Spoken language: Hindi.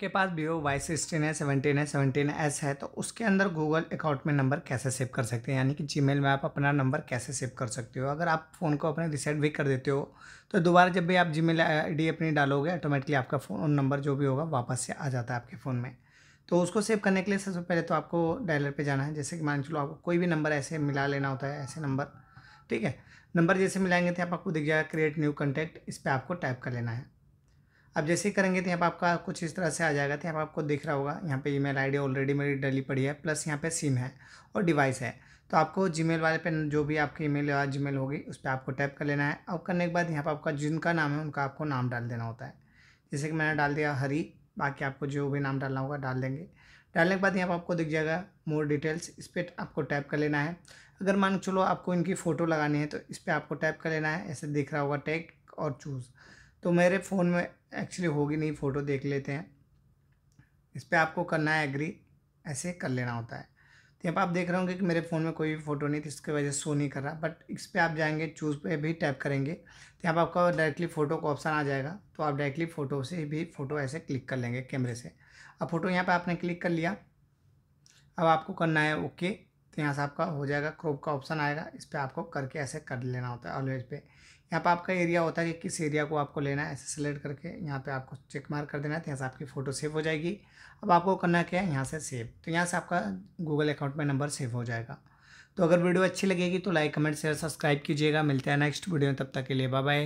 आपके पास वीवो वाई सिक्सटीन है सेवनटीन है सेवनटीन एस है तो उसके अंदर गूगल अकाउंट में नंबर कैसे सेव कर सकते हैं यानी कि जी में आप अपना नंबर कैसे सेव कर सकते हो अगर आप फ़ोन को अपने रिसेट भी कर देते हो तो दोबारा जब भी आप जी मेल अपनी डालोगे ऑटोमेटिकली आपका फ़ोन नंबर जो भी होगा वापस से आ जाता है आपके फ़ोन में तो उसको सेव करने के लिए सबसे पहले तो आपको डायलर पे जाना है जैसे कि मान चलो आपको कोई भी नंबर ऐसे मिला लेना होता है ऐसे नंबर ठीक है नंबर जैसे मिलाएंगे तो आपको दिख जाएगा क्रिएट न्यू कॉन्टैक्ट इस पर आपको टाइप कर लेना है अब जैसे ही करेंगे तो यहाँ पर आपका कुछ इस तरह से आ जाएगा तो यहाँ पर आपको दिख रहा होगा यहाँ पे ईमेल आईडी ऑलरेडी मेरी डली पड़ी है प्लस यहाँ पे सिम है और डिवाइस है तो आपको जीमेल वाले पे जो भी आपकी ईमेल या जीमेल होगी उस पर आपको टैप कर लेना है और करने के बाद यहाँ पर आपका जिनका नाम है उनका आपको नाम डाल देना होता है जैसे कि मैंने डाल दिया हरी बाकी आपको जो भी नाम डालना होगा डाल देंगे डालने के बाद यहाँ पर आपको दिख जाएगा मोर डिटेल्स इस पर आपको टैप कर लेना है अगर मान चलो आपको इनकी फ़ोटो लगानी है तो इस पर आपको टैप कर लेना है ऐसे दिख रहा होगा टैग और चूज़ तो मेरे फ़ोन में एक्चुअली होगी नहीं फ़ोटो देख लेते हैं इस पर आपको करना है एग्री ऐसे कर लेना होता है तो यहाँ पर आप देख रहे होंगे कि मेरे फ़ोन में कोई भी फ़ोटो नहीं थी इसकी वजह से शो नहीं कर रहा बट इस पर आप जाएंगे चूज़ पे भी टैप करेंगे तो यहाँ पर आपका डायरेक्टली फ़ोटो का ऑप्शन आ जाएगा तो आप डायरेक्टली फ़ोटो से भी फ़ोटो ऐसे क्लिक कर लेंगे कैमरे से अब फ़ोटो यहाँ पर आपने क्लिक कर लिया अब आपको करना है ओके तो यहाँ से आपका हो जाएगा क्रोप का ऑप्शन आएगा इस पर आपको करके ऐसे कर लेना होता है ऑलवेज पे यहाँ पर आपका एरिया होता है कि किस एरिया को आपको लेना है ऐसे सेलेक्ट करके यहाँ पे आपको चेक मार कर देना है तो यहाँ से आपकी फ़ोटो सेव हो जाएगी अब आपको करना क्या है यहाँ से सेव तो यहाँ से आपका गूगल अकाउंट में नंबर सेव हो जाएगा तो अगर वीडियो अच्छी लगेगी तो लाइक कमेंट शेयर सब्सक्राइब कीजिएगा मिलते हैं नेक्स्ट वीडियो में तब तक के लिए बाय बाय